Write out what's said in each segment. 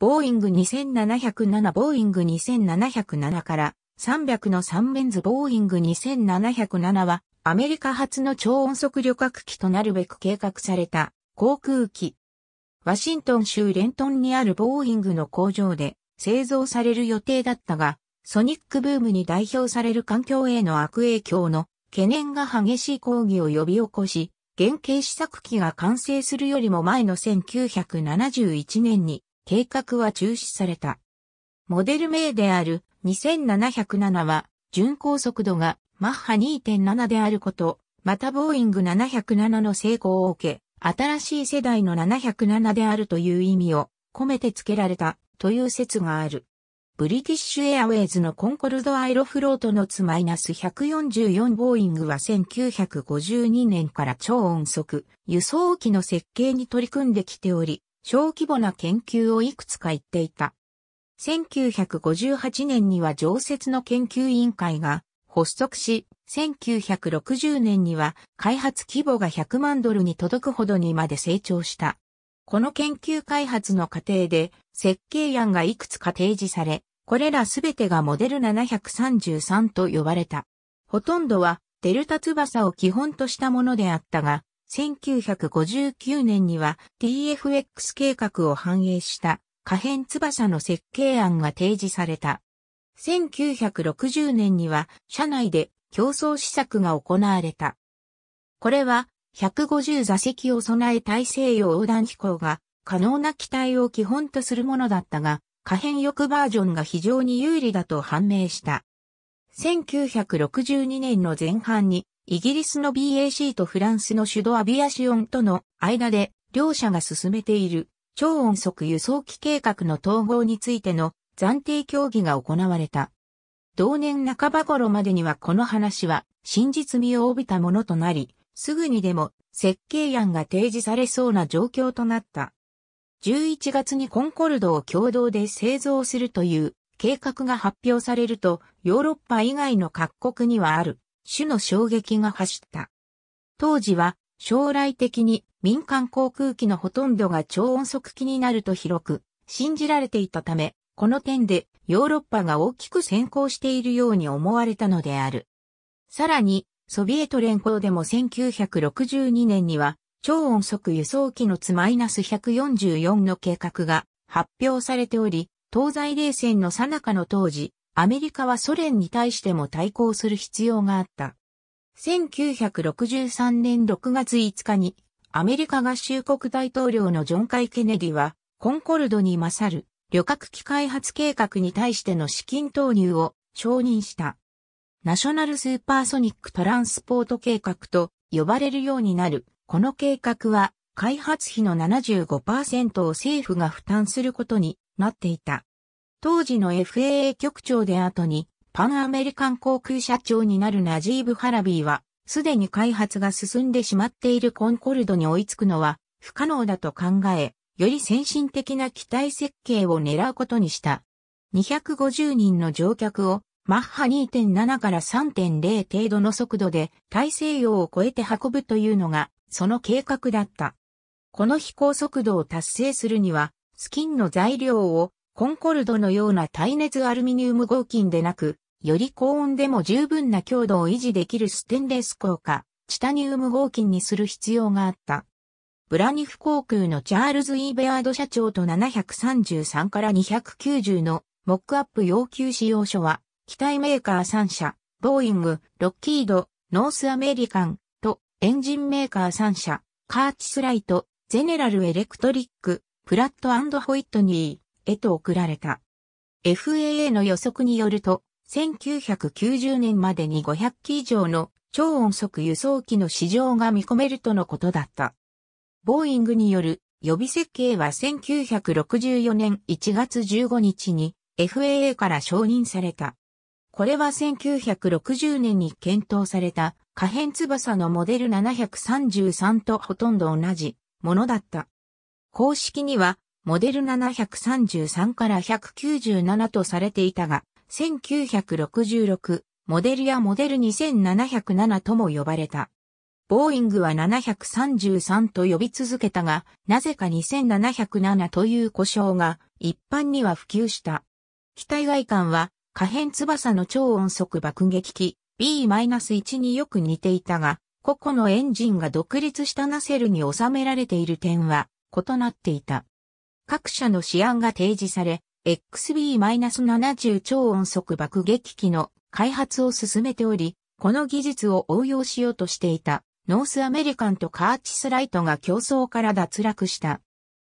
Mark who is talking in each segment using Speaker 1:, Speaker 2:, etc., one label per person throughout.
Speaker 1: ボーイング2707ボーイング2707から300の3面図ボーイング2707はアメリカ初の超音速旅客機となるべく計画された航空機。ワシントン州レントンにあるボーイングの工場で製造される予定だったが、ソニックブームに代表される環境への悪影響の懸念が激しい抗議を呼び起こし、原型試作機が完成するよりも前の1971年に計画は中止された。モデル名である2707は、巡航速度がマッハ2.7であること、またボーイング707の成功を受け、新しい世代の707であるという意味を込めて付けられたという説がある。ブリティッシュエアウェイズのコンコルドアイロフロートのつマイナス144ボーイングは1952年から超音速輸送機の設計に取り組んできており、小規模な研究をいくつか言っていた。1958年には常設の研究委員会が発足し、1960年には開発規模が100万ドルに届くほどにまで成長した。この研究開発の過程で設計案がいくつか提示され、これらすべてがモデル733と呼ばれた。ほとんどはデルタ翼を基本としたものであったが、1959年には TFX 計画を反映した可変翼の設計案が提示された。1960年には社内で競争施策が行われた。これは150座席を備え大西洋横断飛行が可能な機体を基本とするものだったが、可変翼バージョンが非常に有利だと判明した。1962年の前半にイギリスの BAC とフランスのシュドアビアシオンとの間で両社が進めている超音速輸送機計画の統合についての暫定協議が行われた。同年半ば頃までにはこの話は真実味を帯びたものとなり、すぐにでも設計案が提示されそうな状況となった。11月にコンコルドを共同で製造するという計画が発表されるとヨーロッパ以外の各国にはある種の衝撃が走った。当時は将来的に民間航空機のほとんどが超音速機になると広く信じられていたため、この点でヨーロッパが大きく先行しているように思われたのである。さらに、ソビエト連邦でも1962年には超音速輸送機のツマイナス144の計画が発表されており、東西冷戦の最中の当時、アメリカはソ連に対しても対抗する必要があった。1963年6月5日に、アメリカ合衆国大統領のジョン・カイ・ケネディは、コンコルドに勝る旅客機開発計画に対しての資金投入を承認した。ナショナルスーパーソニックトランスポート計画と呼ばれるようになる。この計画は開発費の75%を政府が負担することになっていた。当時の FAA 局長で後に、パンアメリカン航空社長になるナジーブ・ハラビーは、すでに開発が進んでしまっているコンコルドに追いつくのは不可能だと考え、より先進的な機体設計を狙うことにした。250人の乗客をマッハ2.7から3.0程度の速度で大西洋を越えて運ぶというのがその計画だった。この飛行速度を達成するには、スキンの材料をコンコルドのような耐熱アルミニウム合金でなく、より高温でも十分な強度を維持できるステンレス効果チタニウム合金にする必要があった。ブラニフ航空のチャールズ・イーベアード社長と733から290のモックアップ要求使用書は、機体メーカー3社、ボーイング、ロッキード、ノースアメリカンとエンジンメーカー3社、カーチスライト、ゼネラルエレクトリック、プラットホイットニー、へと送られた。FAA の予測によると、1990年までに500機以上の超音速輸送機の市場が見込めるとのことだった。ボーイングによる予備設計は1964年1月15日に FAA から承認された。これは1960年に検討された可変翼のモデル733とほとんど同じものだった。公式にはモデル733から197とされていたが、1966、モデルやモデル2707とも呼ばれた。ボーイングは733と呼び続けたが、なぜか2707という故障が一般には普及した。機体外観は可変翼の超音速爆撃機 B-1 によく似ていたが、個々のエンジンが独立したナセルに収められている点は異なっていた。各社の試案が提示され、XB-70 超音速爆撃機の開発を進めており、この技術を応用しようとしていたノースアメリカンとカーチスライトが競争から脱落した。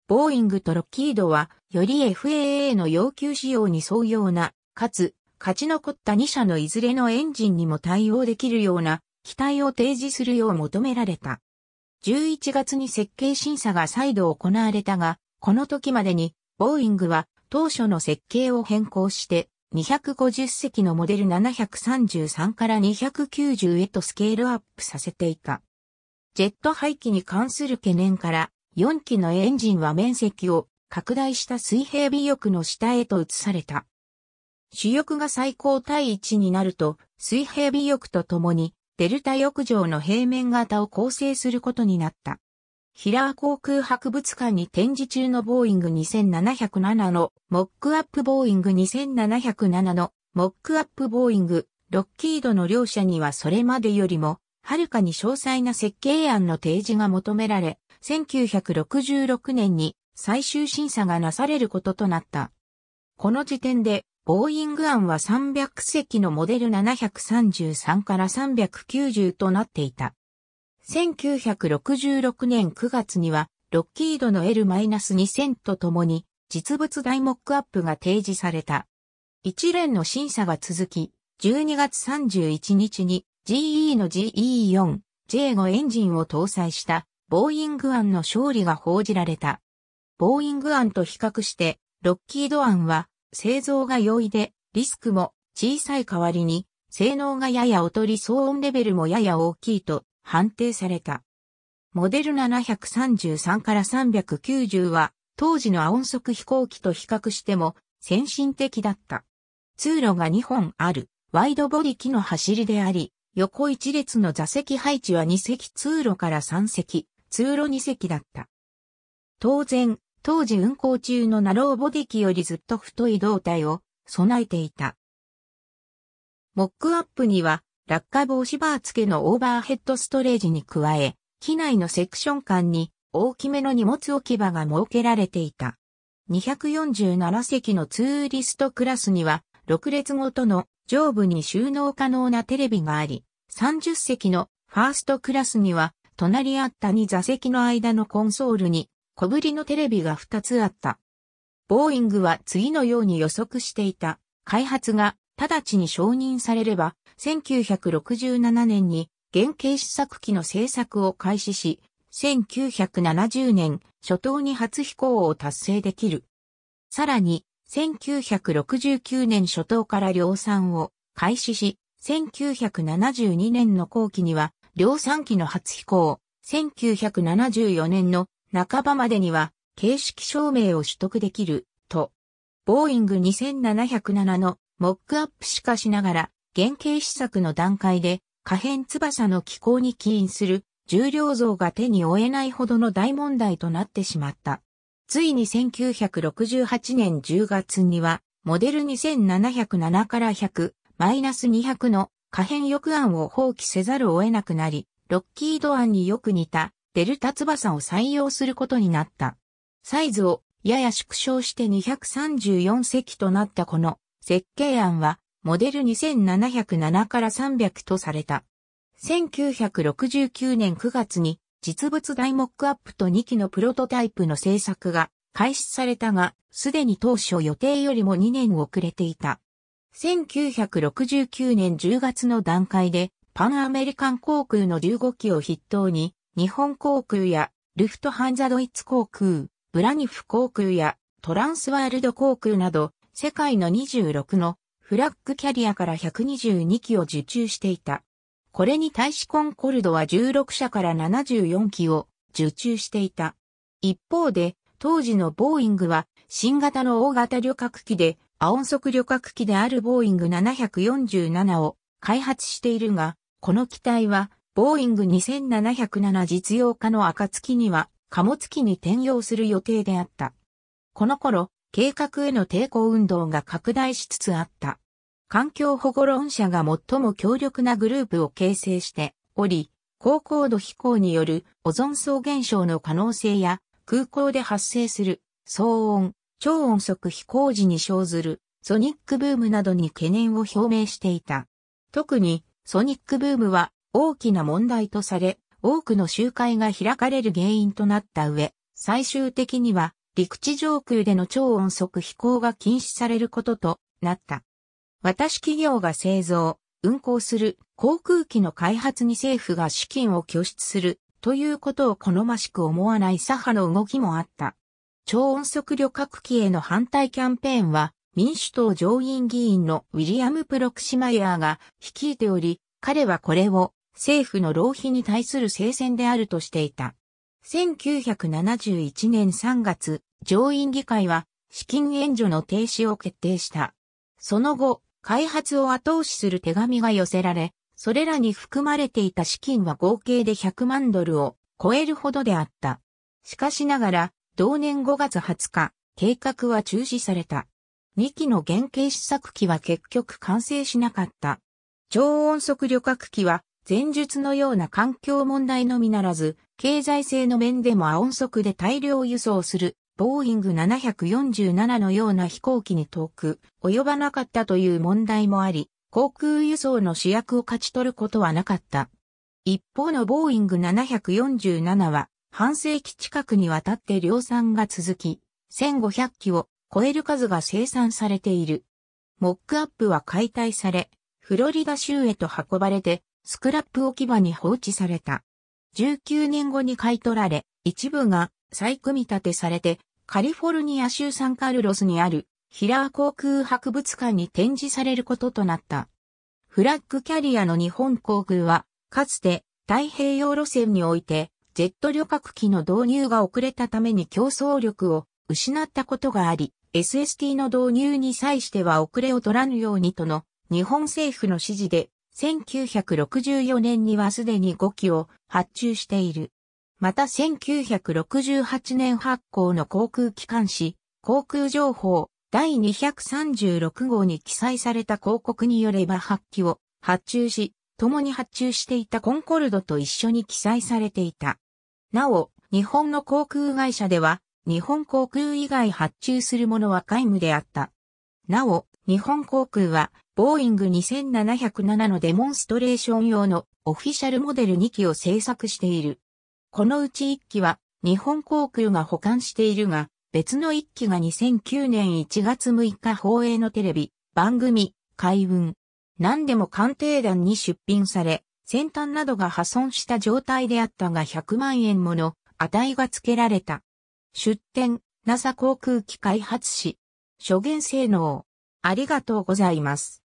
Speaker 1: ボーイングとロッキードは、より FAA の要求仕様に沿うような、かつ、勝ち残った2社のいずれのエンジンにも対応できるような、機体を提示するよう求められた。11月に設計審査が再度行われたが、この時までに、ボーイングは当初の設計を変更して、250隻のモデル733から290へとスケールアップさせていた。ジェット排気に関する懸念から、4機のエンジンは面積を拡大した水平尾翼の下へと移された。主翼が最高対1になると、水平尾翼とともに、デルタ翼上の平面型を構成することになった。ヒラー航空博物館に展示中のボーイング2707のモックアップボーイング2707のモックアップボーイングロッキードの両社にはそれまでよりもはるかに詳細な設計案の提示が求められ1966年に最終審査がなされることとなった。この時点でボーイング案は300席のモデル733から390となっていた。1966年9月には、ロッキードの L-2000 と共に、実物大モックアップが提示された。一連の審査が続き、12月31日に GE の GE4、J5 エンジンを搭載したボーイング案の勝利が報じられた。ボーイング案と比較して、ロッキード案は製造が容易で、リスクも小さい代わりに、性能がやや劣り騒音レベルもやや大きいと判定された。モデル733から390は当時のア音速飛行機と比較しても先進的だった。通路が2本あるワイドボディ機の走りであり、横一列の座席配置は2席通路から3席、通路2席だった。当然、当時運行中のナローボディ機よりずっと太い胴体を備えていた。モックアップには落下防止バー付けのオーバーヘッドストレージに加え、機内のセクション間に大きめの荷物置き場が設けられていた。247席のツーリストクラスには、6列ごとの上部に収納可能なテレビがあり、30席のファーストクラスには、隣り合った2座席の間のコンソールに小ぶりのテレビが2つあった。ボーイングは次のように予測していた。開発が直ちに承認されれば、1967年に原型試作機の製作を開始し、1970年初頭に初飛行を達成できる。さらに、1969年初頭から量産を開始し、1972年の後期には量産機の初飛行、1974年の半ばまでには形式証明を取得できると、ボーイング2707のモックアップしかしながら、原型試作の段階で、可変翼の機構に起因する重量増が手に負えないほどの大問題となってしまった。ついに1968年10月には、モデル2707から100、マイナス200の可変翼案を放棄せざるを得なくなり、ロッキード案によく似たデルタ翼を採用することになった。サイズをやや縮小して234隻となったこの設計案は、モデル2707から300とされた。1969年9月に実物大モックアップと2機のプロトタイプの制作が開始されたが、すでに当初予定よりも2年遅れていた。1969年10月の段階で、パンアメリカン航空の15機を筆頭に、日本航空やルフトハンザドイツ航空、ブラニフ航空やトランスワールド航空など世界の26のフラッグキャリアから122機を受注していた。これに対しコンコルドは16社から74機を受注していた。一方で、当時のボーイングは新型の大型旅客機で、ア音速旅客機であるボーイング747を開発しているが、この機体はボーイング2707実用化の暁には貨物機に転用する予定であった。この頃、計画への抵抗運動が拡大しつつあった。環境保護論者が最も強力なグループを形成しており、高高度飛行によるオゾン層現象の可能性や空港で発生する騒音、超音速飛行時に生ずるソニックブームなどに懸念を表明していた。特にソニックブームは大きな問題とされ、多くの集会が開かれる原因となった上、最終的には陸地上空での超音速飛行が禁止されることとなった。私企業が製造、運航する航空機の開発に政府が資金を拠出するということを好ましく思わない左派の動きもあった。超音速旅客機への反対キャンペーンは民主党上院議員のウィリアム・プロクシマイヤーが率いており、彼はこれを政府の浪費に対する聖戦であるとしていた。1971年3月、上院議会は資金援助の停止を決定した。その後、開発を後押しする手紙が寄せられ、それらに含まれていた資金は合計で100万ドルを超えるほどであった。しかしながら、同年5月20日、計画は中止された。2機の原型試作機は結局完成しなかった。超音速旅客機は前述のような環境問題のみならず、経済性の面でも亜音速で大量輸送する、ボーイング747のような飛行機に遠く、及ばなかったという問題もあり、航空輸送の主役を勝ち取ることはなかった。一方のボーイング747は、半世紀近くにわたって量産が続き、1500機を超える数が生産されている。モックアップは解体され、フロリダ州へと運ばれて、スクラップ置き場に放置された。19年後に買い取られ、一部が再組み立てされて、カリフォルニア州サンカルロスにあるヒラー航空博物館に展示されることとなった。フラッグキャリアの日本航空は、かつて太平洋路線において、ジェット旅客機の導入が遅れたために競争力を失ったことがあり、SST の導入に際しては遅れを取らぬようにとの日本政府の指示で1964年にはすでに5機を発注している。また1968年発行の航空機関誌、航空情報第236号に記載された広告によれば8機を発注し、共に発注していたコンコルドと一緒に記載されていた。なお、日本の航空会社では、日本航空以外発注するものは皆無であった。なお、日本航空は、ボーイング2707のデモンストレーション用のオフィシャルモデル2機を製作している。このうち1機は、日本航空が保管しているが、別の1機が2009年1月6日放映のテレビ、番組、海運。何でも鑑定団に出品され、先端などが破損した状態であったが100万円もの値が付けられた。出展、NASA 航空機開発士。諸元性能。ありがとうございます。